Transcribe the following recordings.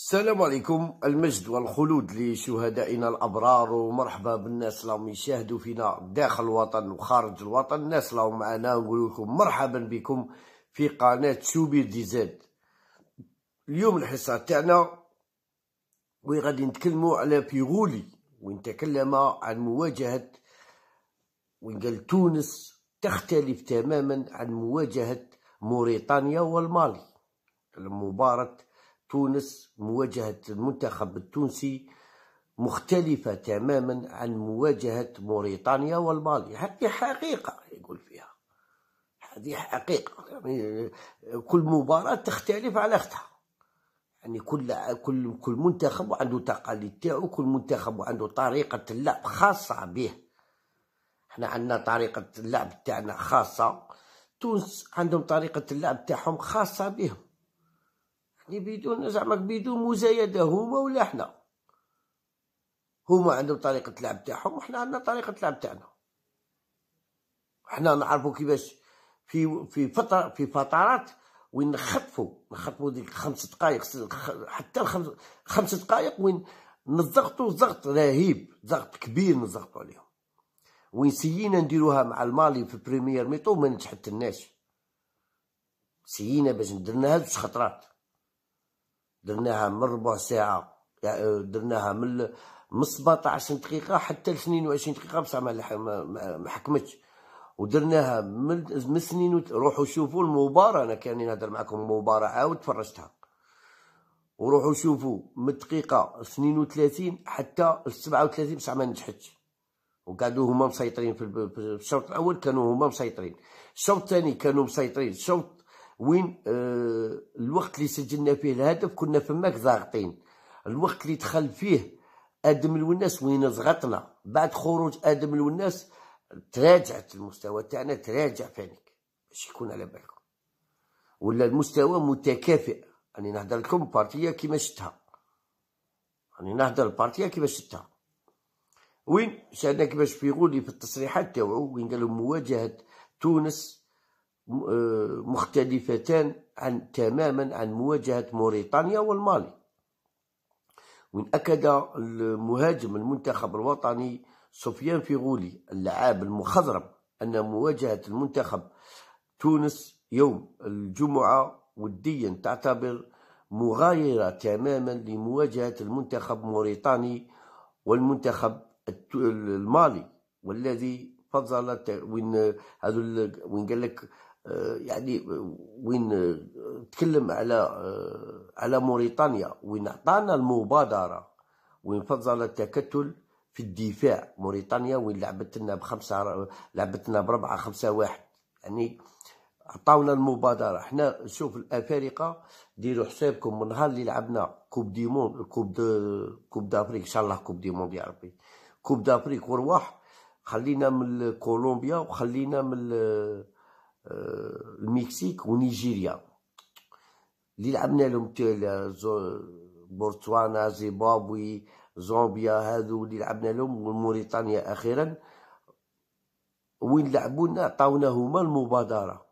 السلام عليكم المجد والخلود لشهدائنا الابرار ومرحبا بالناس اللي راهم يشاهدوا فينا داخل الوطن وخارج الوطن الناس اللي راهم معنا نقول لكم مرحبا بكم في قناه شوبير دي زاد اليوم الحصه تاعنا وغادي نتكلموا على بيغولي وين تكلم عن مواجهه وين قال تونس تختلف تماما عن مواجهه موريتانيا والمالي المباراه تونس مواجهة المنتخب التونسي مختلفة تماما عن مواجهة موريتانيا والمالي هذه حقيقة يقول فيها هذه حقيقة يعني كل مباراة تختلف على أختها يعني كل كل كل منتخب عنده تقاليد تاعو كل منتخب عنده طريقة اللعب خاصة به احنا عندنا طريقة اللعب تاعنا خاصة تونس عندهم طريقة اللعب تاعهم خاصة بهم اللي بيدون زعما بيدون مزايده هما ولا حنا هما عندهم طريقه اللعب تاعهم وحنا عندنا طريقه اللعب تاعنا حنا نعرفوا كيفاش في في فتره في فترات وين نخطفوا نخطفوا ديك خمس دقائق حتى الخمس خمس دقائق وين نضغطوا ضغط رهيب ضغط كبير نضغطوا عليهم وين سيينا نديروها مع المالي في بريمير ميتو ما نجحتناش سيينا باش ندرنا هاد الخطرات درناها من ربع ساعه يعني درناها من من عشرين دقيقه حتى لثنين وعشرين دقيقه بصح ما حكمتش ودرناها من سنين روحوا شوفوا المباراه انا كان نهضر معكم مباراه عاود تفرجتها وروحوا شوفوا من الدقيقه وثلاثين حتى وثلاثين بصح ما نجحتش وقعدوا هما مسيطرين في الشوط الاول كانوا هما مسيطرين الشوط الثاني كانوا مسيطرين الشوط وين آه الوقت اللي سجلنا فيه الهدف كنا فماك ضاغطين الوقت اللي دخل فيه ادم الوناس وين زغطنا بعد خروج ادم الوناس تراجعت المستوى تاعنا تراجع فانك باش يكون على بالكم ولا المستوى متكافئ راني نهضر لكم بارتيه كيما شتها راني نهضر البارتيه كيما شتها وين شاهدنا كيفاش فيغولي في التصريحات تاعو وين قالو مواجهه تونس مختلفتان عن تماما عن مواجهة موريتانيا والمالي وإن أكد المهاجم المنتخب الوطني سفيان فيغولي اللعاب المخضرم أن مواجهة المنتخب تونس يوم الجمعة وديا تعتبر مغايرة تماما لمواجهة المنتخب موريتاني والمنتخب المالي والذي فضل وين هذو وين قال لك آه، يعني وين آه، تكلم على آه، على موريتانيا وين عطانا المبادره وين فضل التكتل في الدفاع موريتانيا وين لعبت لنا بخمسه لعبت لنا بربعه خمسه واحد يعني عطاونا المبادره حنا شوف الافارقه ديروا حسابكم من نهار اللي لعبنا كوب دي مون كوب دو كوب دافريك ان شاء الله كوب دي موند يا ربي كوب دافريك ورواح خلينا من كولومبيا وخلينا من المكسيك ونيجيريا اللي لعبنا لهم بورتسوانا زيمبابوي زومبيا هذو اللي لعبنا لهم وموريتانيا اخيرا وين لعبونا عطاونا هما المبادره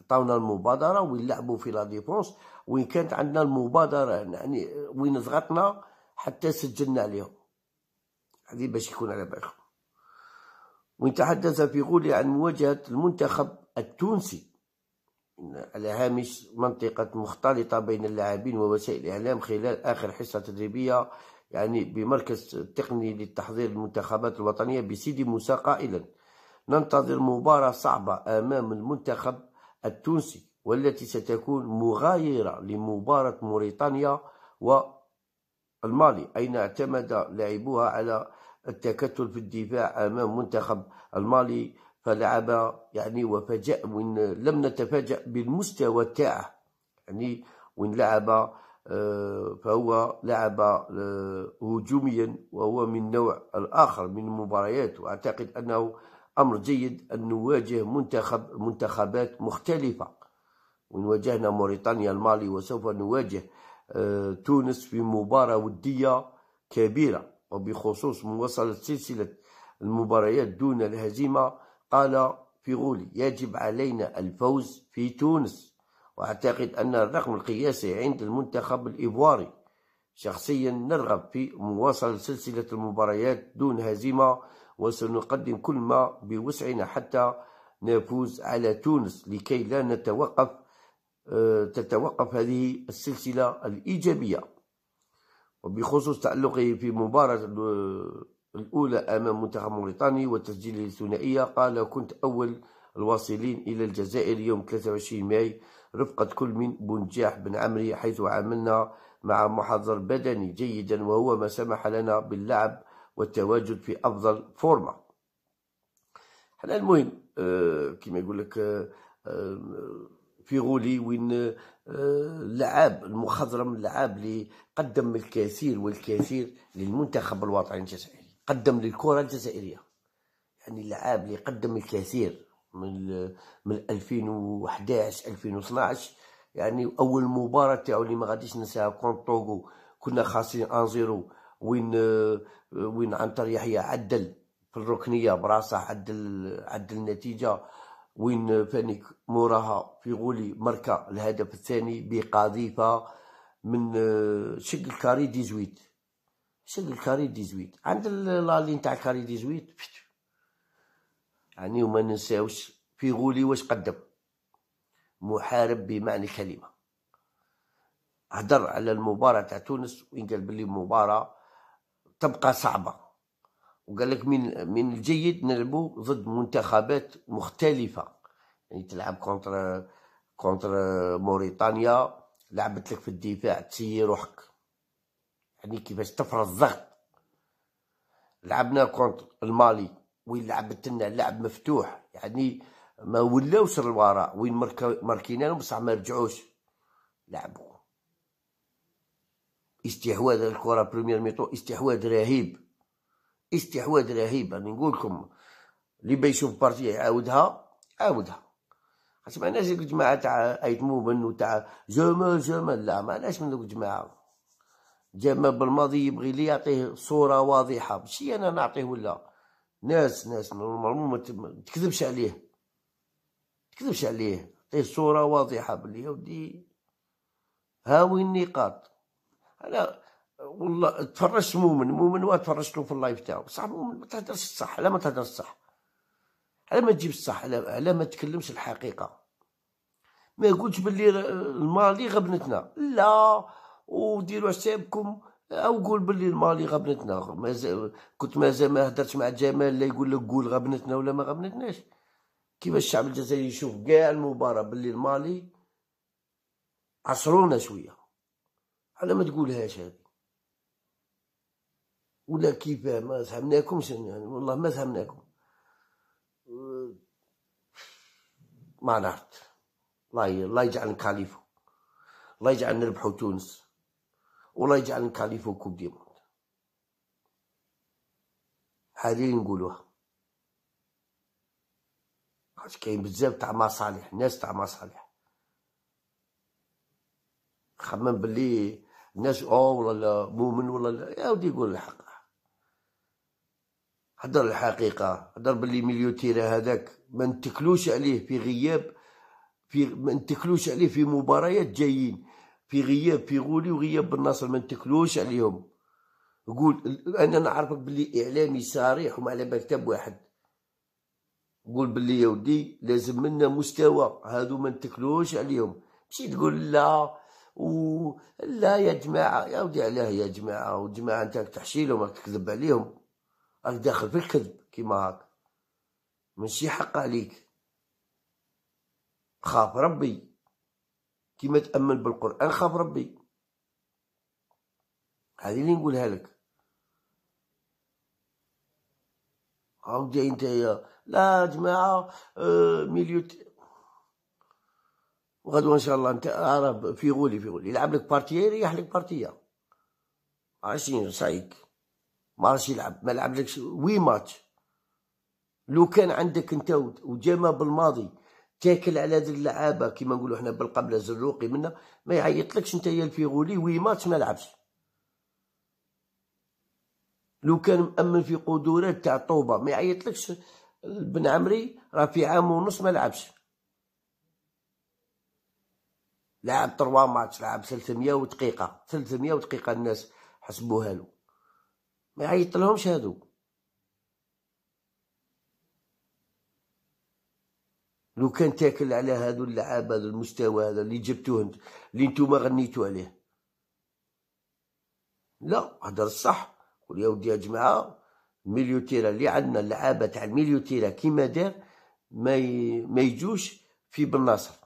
عطاونا المبادره وين لعبوا في لا ديفونس وين كانت عندنا المبادره يعني وين ضغطنا حتى سجلنا عليهم هذه باش يكون على بالكم ونتحدث في غولي عن مواجهة المنتخب التونسي على هامش منطقة مختلطة بين اللاعبين ووسائل الإعلام خلال آخر حصة تدريبية يعني بمركز تقني للتحضير المنتخبات الوطنية بسيدي موسى قائلا ننتظر مباراة صعبة أمام المنتخب التونسي والتي ستكون مغايرة لمباراة موريتانيا والمالي أين اعتمد لعبوها على التكتل في الدفاع امام منتخب المالي فلعب يعني وفاجأ وان لم نتفاجأ بالمستوى تاعه يعني وان لعب آه، فهو لعب آه، هجوميا وهو من نوع الآخر من المباريات وأعتقد أنه أمر جيد أن نواجه منتخب منتخبات مختلفة وإن واجهنا موريتانيا المالي وسوف نواجه آه، تونس في مباراة ودية كبيرة وبخصوص مواصلة سلسلة المباريات دون الهزيمة قال فيغولي يجب علينا الفوز في تونس وأعتقد أن الرقم القياسي عند المنتخب الإيفواري شخصيا نرغب في مواصلة سلسلة المباريات دون هزيمة وسنقدم كل ما بوسعنا حتى نفوز على تونس لكي لا نتوقف آه، تتوقف هذه السلسلة الإيجابية وبخصوص تألقه في مباراة الأولى أمام منتخب موريتاني وتسجيله الثنائية قال كنت أول الواصلين إلى الجزائر يوم 23 ماي رفقة كل من بنجاح بن عمري حيث عملنا مع محضر بدني جيدا وهو ما سمح لنا باللعب والتواجد في أفضل فورمة حنا المهم آه، كما يقول لك آه، آه، فيغولي وين آه، اللعاب المخضرم اللعاب اللي قدم الكثير والكثير للمنتخب الوطني الجزائري قدم للكره الجزائريه يعني اللعاب اللي قدم الكثير من من 2011 2012 يعني اول مباراه تاعو اللي ما غاديش ننساها كونت كنا خاسرين ان زيرو وين آه، وين عنتر يحيى عدل في الركنيه براسه عدل عدل النتيجه وين فانيك موراها في غولي ماركا الهدف الثاني بقذيفه من آه، شق الكاري ديزويت شق الكاري ديزويت عند لالين تاع الكاري ديزويت يعني وما ننساوش في غولي واش قدم محارب بمعنى الكلمه هدر على المباراه تاع تونس وين قال بلي مباراه تبقى صعبه وقال لك من من الجيد نلعبوا ضد منتخبات مختلفه يعني تلعب كونتر كونتر موريتانيا لعبت لك في الدفاع تسيي روحك يعني كيفاش تفرض الضغط لعبنا كونتر المالي وين لعبت لنا لعب مفتوح يعني ما ولاوش للوراء وين ماركينا لهم بصح ما رجعوش لعبوا استحواذ الكره بريمير ميطو استحواذ رهيب استحواذ رهيب راني نقول لكم اللي بيشوف بارتي يعاودها عاودها خاطر ما عندناش الجماعه تاع ايت موبن وتاع جمال جمال لا ما عندناش من ذوك الجماعه جمال بالماضي يبغي لي يعطيه صوره واضحه ماشي انا نعطيه ولا ناس ناس ما تكذبش عليه تكذبش عليه عطيه صوره واضحه بلي يا ودي هاوي النقاط انا والله تفرجت مؤمن مؤمن واحد تفرجت في اللايف تاعو بصح مؤمن ما تهدرش الصح لا ما تهدرش الصح على ما تجيب الصح على ما تكلمش الحقيقه ما قلتش باللي المالي غبنتنا لا وديروا حسابكم او قول باللي المالي غبنتنا مازال كنت مازال ما هدرتش مع جمال لا يقول لك قول غبنتنا ولا ما غبنتناش كيف الشعب الجزائري يشوف كاع المباراه باللي المالي عصرونا شويه على ما تقولهاش هذه ولا كيفاه ما فهمناكمش يعني والله ما فهمناكم أه، ما نعرف الله يجعل كاليفو الله يجعل نربحو تونس والله يجعل كاليفو كوب دي موند هذه اللي نقولوها خاطش كاين بزاف تاع مصالح ناس تاع مصالح خمم بلي الناس او ولا مؤمن لا يا ودي يقول الحق هدر الحقيقة هدر باللي مليوتيرا هذاك ما نتكلوش عليه في غياب في ما نتكلوش عليه في مباريات جايين في غياب في غولي وغياب بالنصر ناصر ما نتكلوش عليهم قول انا نعرفك باللي اعلامي صريح وما على بالك واحد قول باللي يا ودي لازم منا مستوى هادو ما نتكلوش عليهم مشي تقول لا و لا يا جماعه يا ودي علاه يا جماعه وجماعه انت تحشيلهم راك تكذب عليهم راك داخل في الكذب كيما هاك ماشي حق عليك خاف ربي كيما تامن بالقران خاف ربي هذه اللي نقولها لك جاي انت يا لا جماعه آه، مليو وغدوه ان شاء الله انت عرب في غولي في غولي يلعب لك بارتيه يريح لك بارتيه عايشين سايك ما عرفش يلعب ما لعبلكش وي ماتش لو كان عندك انت وجاما بالماضي تاكل على هاد اللعابه كيما نقولوا حنا بالقبله زروقي منا ما يعيطلكش انت يا الفيغولي وي ماتش ما لعبش لو كان مامن في قدرات تاع طوبه ما يعيطلكش بن عمري راه في عام ونص ما لعبش لعب 3 ماتش لعب 300 ودقيقه 300 ودقيقه الناس حسبوها له ما يعيط لهمش هادو لو كان تاكل على هادو اللعاب هذا المستوى هذا اللي جبتوه انت اللي نتوما غنيتو عليه لا هضر الصح قول يا ودي يا جماعه مليو تيرا اللي عندنا اللعابه تاع مليو تيرا كيما دار ما ي... ما يجوش في ناصر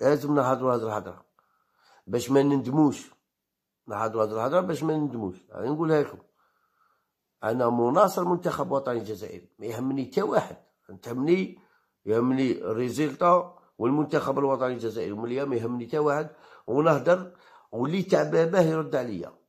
لازم نهضروا هاد الهضره باش ما نندموش نهضروا هذه الهضره باش ما نندموش يعني نقولها لكم انا مناصر منتخب وطني الجزائري ما يهمني حتى واحد تهمني يهمني الريزلتا والمنتخب الوطني الجزائري ومن اليوم يهمني حتى واحد ونهضر واللي تعبى به يرد عليا